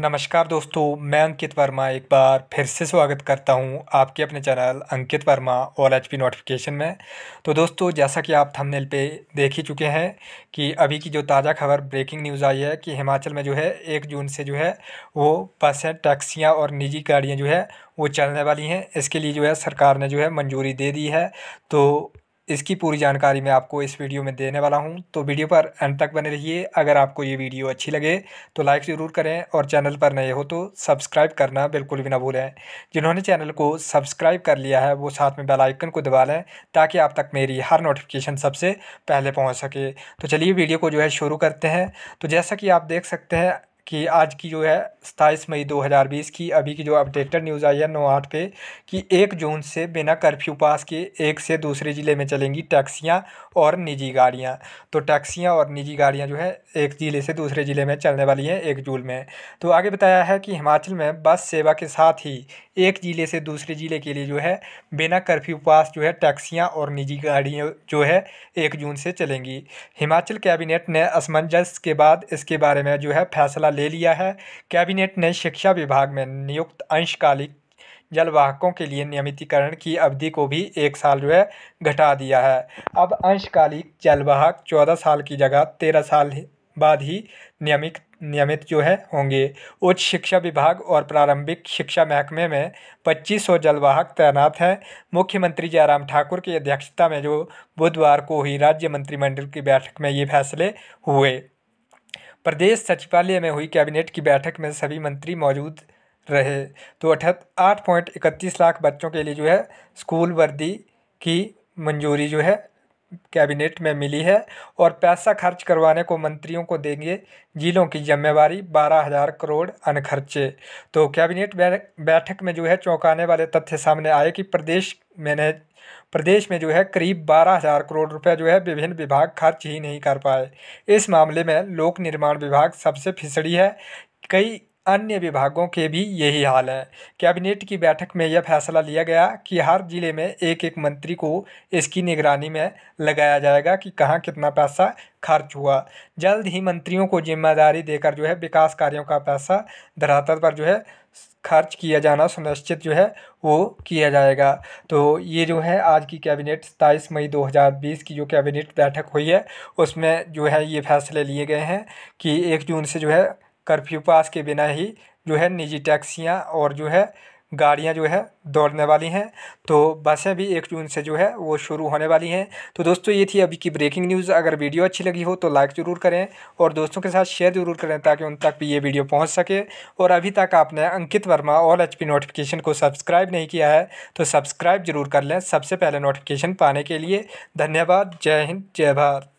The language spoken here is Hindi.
नमस्कार दोस्तों मैं अंकित वर्मा एक बार फिर से स्वागत करता हूं आपके अपने channel Ankit Verma all H P notification में तो दोस्तों जैसा कि आप थंबनेल पे देख ही चुके हैं कि अभी की जो ताज़ा खबर ब्रेकिंग न्यूज़ आई है कि हिमाचल में जो है एक जून से जो है वो बसें टैक्सियाँ और निजी गाड़ियाँ जो है वो चलने वाली हैं इसके लिए जो है सरकार ने जो है मंजूरी दे दी है तो इसकी पूरी जानकारी मैं आपको इस वीडियो में देने वाला हूं तो वीडियो पर एंड तक बने रहिए अगर आपको ये वीडियो अच्छी लगे तो लाइक ज़रूर करें और चैनल पर नए हो तो सब्सक्राइब करना बिल्कुल भी ना भूलें जिन्होंने चैनल को सब्सक्राइब कर लिया है वो साथ में बेलाइकन को दबा लें ताकि आप तक मेरी हर नोटिफिकेशन सबसे पहले पहुँच सके तो चलिए वीडियो को जो है शुरू करते हैं तो जैसा कि आप देख सकते हैं कि आज की जो है सताईस मई 2020 की अभी की जो अपडेटेड न्यूज़ आई है नौ आठ पे कि एक जून से बिना कर्फ्यू पास के एक से दूसरे ज़िले में चलेंगी टैक्सियाँ और निजी गाड़ियाँ तो टैक्सियाँ और निजी गाड़ियाँ जो है एक ज़िले से दूसरे ज़िले में चलने वाली हैं एक जून में तो आगे बताया है कि हिमाचल में बस सेवा के साथ ही एक ज़िले से दूसरे ज़िले के लिए जो है बिना कर्फ्यू पास जो है टैक्सियाँ और निजी गाड़ियाँ जो है एक जून से चलेंगी हिमाचल कैबिनेट ने असमंजस के बाद इसके बारे में जो है फैसला ले लिया है कैबिनेट ने शिक्षा विभाग में नियुक्त अंशकालिक जलवाहकों के लिए नियमितीकरण की अवधि को भी एक साल जो है घटा दिया है अब अंशकालिक जलवाहक चौदह साल की जगह तेरह साल बाद ही नियमित नियमित जो है होंगे उच्च शिक्षा विभाग और प्रारंभिक शिक्षा महकमे में पच्चीस सौ जलवाहक तैनात हैं मुख्यमंत्री जयराम ठाकुर की अध्यक्षता में जो बुधवार को ही राज्य मंत्रिमंडल की बैठक में ये फैसले हुए प्रदेश सचिवालय में हुई कैबिनेट की बैठक में सभी मंत्री मौजूद रहे तो आठ पॉइंट इकतीस लाख बच्चों के लिए जो है स्कूल वर्दी की मंजूरी जो है कैबिनेट में मिली है और पैसा खर्च करवाने को मंत्रियों को देंगे जिलों की जिम्मेवारी बारह हजार करोड़ अनखर्चे तो कैबिनेट बैठक में जो है चौंकाने वाले तथ्य सामने आए कि प्रदेश मैंने प्रदेश में जो है करीब बारह हज़ार करोड़ रुपए जो है विभिन्न विभाग खर्च ही नहीं कर पाए इस मामले में लोक निर्माण विभाग सबसे फिसड़ी है कई अन्य विभागों के भी यही हाल है कैबिनेट की बैठक में यह फैसला लिया गया कि हर जिले में एक एक मंत्री को इसकी निगरानी में लगाया जाएगा कि कहाँ कितना पैसा खर्च हुआ जल्द ही मंत्रियों को जिम्मेदारी देकर जो है विकास कार्यों का पैसा धरातल पर जो है खर्च किया जाना सुनिश्चित जो है वो किया जाएगा तो ये जो है आज की कैबिनेट सताईस मई 2020 की जो कैबिनेट बैठक हुई है उसमें जो है ये फैसले लिए गए हैं कि एक जून से जो है कर्फ्यू पास के बिना ही जो है निजी टैक्सियाँ और जो है गाड़ियाँ जो है दौड़ने वाली हैं तो बसें भी एक जून से जो है वो शुरू होने वाली हैं तो दोस्तों ये थी अभी की ब्रेकिंग न्यूज़ अगर वीडियो अच्छी लगी हो तो लाइक ज़रूर करें और दोस्तों के साथ शेयर ज़रूर करें ताकि उन तक भी ये वीडियो पहुंच सके और अभी तक आपने Ankit Verma all H notification को सब्सक्राइब नहीं किया है तो सब्सक्राइब ज़रूर कर लें सबसे पहले नोटिफिकेशन पाने के लिए धन्यवाद जय हिंद जय भारत